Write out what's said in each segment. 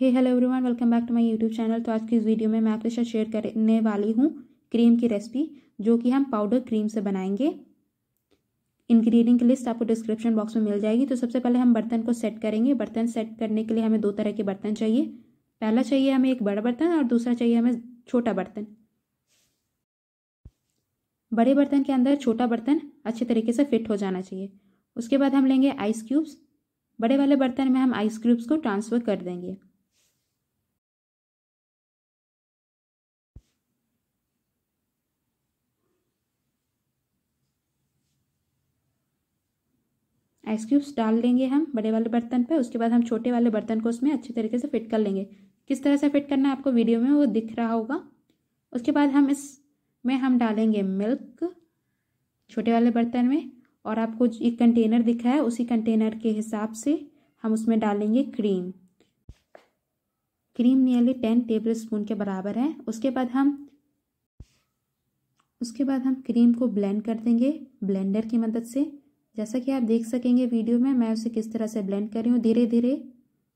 hey hello everyone welcome back to my YouTube channel तो आज की इस वीडियो में मैं आपके साथ शेयर करने वाली हूँ क्रीम की रेसिपी जो कि हम पाउडर क्रीम से बनाएंगे इंग्रेडिएंट की लिस्ट आपको डिस्क्रिप्शन बॉक्स में मिल जाएगी तो सबसे पहले हम बर्तन को सेट करेंगे बर्तन सेट करने के लिए हमें दो तरह के बर्तन चाहिए पहला चाहिए हमें एक बड़ा बर्तन और दूसरा चाहिए हमें छोटा बर्तन बड़े बर्तन के अंदर छोटा बर्तन अच्छे तरीके से फिट हो जाना चाहिए उसके बाद हम लेंगे आइस क्यूब्स बड़े वाले बर्तन में हम आइस क्यूब्स को ट्रांसफ़र कर देंगे आइस क्यूब्स डाल देंगे हम बड़े वाले बर्तन पे उसके बाद हम छोटे वाले बर्तन को उसमें अच्छे तरीके से फिट कर लेंगे किस तरह से फिट करना है आपको वीडियो में वो दिख रहा होगा उसके बाद हम इस में हम डालेंगे मिल्क छोटे वाले बर्तन में और आपको एक कंटेनर दिखा है उसी कंटेनर के हिसाब से हम उसमें डालेंगे cream cream nearly ten tablespoon के बराबर है उसके बाद हम उसके बाद हम क्रीम को ब्लेंड कर देंगे ब्लेंडर की मदद से जैसा कि आप देख सकेंगे वीडियो में मैं उसे किस तरह से ब्लेंड कर रही हूँ धीरे धीरे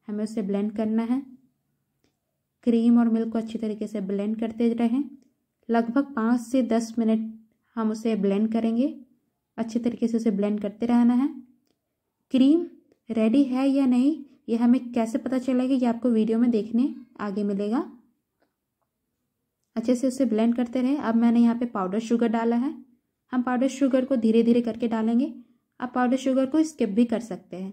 हमें उसे ब्लेंड करना है क्रीम और मिल्क को अच्छी तरीके से ब्लेंड करते रहें लगभग पाँच से दस मिनट हम उसे ब्लेंड करेंगे अच्छे तरीके से उसे ब्लेंड करते रहना है क्रीम रेडी है या नहीं ये हमें कैसे पता चलेगा ये आपको वीडियो में देखने आगे मिलेगा अच्छे से उसे ब्लेंड करते रहें अब मैंने यहाँ पे पाउडर शुगर डाला है हम पाउडर शुगर को धीरे धीरे करके डालेंगे आप पाउडर शुगर को स्किप भी कर सकते हैं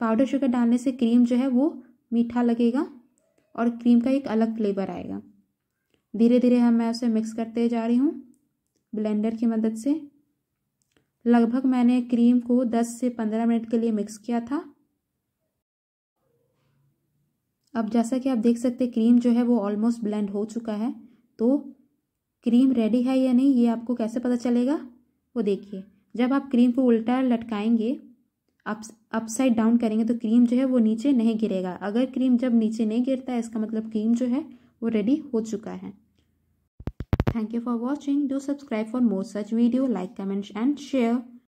पाउडर शुगर डालने से क्रीम जो है वो मीठा लगेगा और क्रीम का एक अलग फ्लेवर आएगा धीरे धीरे हम मैं उसे मिक्स करते जा रही हूँ ब्लेंडर की मदद से लगभग मैंने क्रीम को 10 से 15 मिनट के लिए मिक्स किया था अब जैसा कि आप देख सकते हैं क्रीम जो है वो ऑलमोस्ट ब्लेंड हो चुका है तो क्रीम रेडी है या नहीं ये आपको कैसे पता चलेगा वो देखिए जब आप क्रीम को उल्टा लटकाएंगे अप अपसाइड डाउन करेंगे तो क्रीम जो है वो नीचे नहीं गिरेगा अगर क्रीम जब नीचे नहीं गिरता है इसका मतलब क्रीम जो है वो रेडी हो चुका है thank you for watching do subscribe for more such video like comments and share